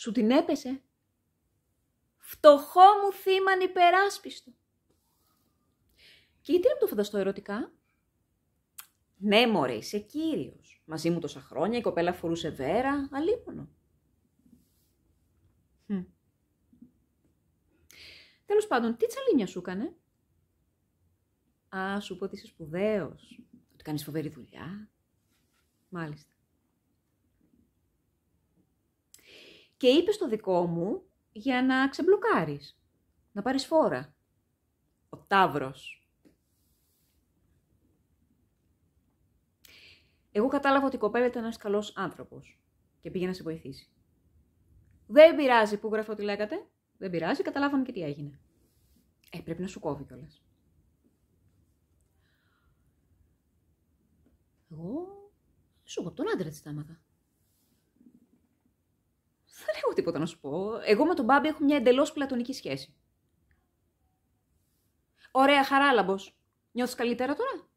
Σου την έπεσε. Φτωχό μου θύμαν υπεράσπιστο. Και γιατί να το φανταστώ ερωτικά. Ναι, μωρέ, είσαι κύριος. Μαζί μου τόσα χρόνια η κοπέλα φορούσε βέρα, Αλίπονο. Τέλο hm. Τέλος πάντων, τι τσαλίνια σου έκανε. Α, σου πω ότι είσαι σπουδαίος, ότι κάνεις φοβερή δουλειά. Μάλιστα. και είπε στο δικό μου για να ξεμπλοκάρεις, να πάρεις φόρα. Ο Ταύρος. Εγώ κατάλαβα ότι η κοπέλα ήταν ένας καλός άνθρωπος και πήγε να σε βοηθήσει. Δεν πειράζει που γράφω ότι λέγατε. Δεν πειράζει, καταλάβαμε και τι έγινε. Ε, πρέπει να σου κόβει κιόλας. Εγώ σου τον άντρα της τάματα τίποτα να σου πω. Εγώ με τον Μπάμπη έχω μια εντελώς πλατωνική σχέση. Ωραία, χαράλαμπος. Νιώθεις καλύτερα τώρα.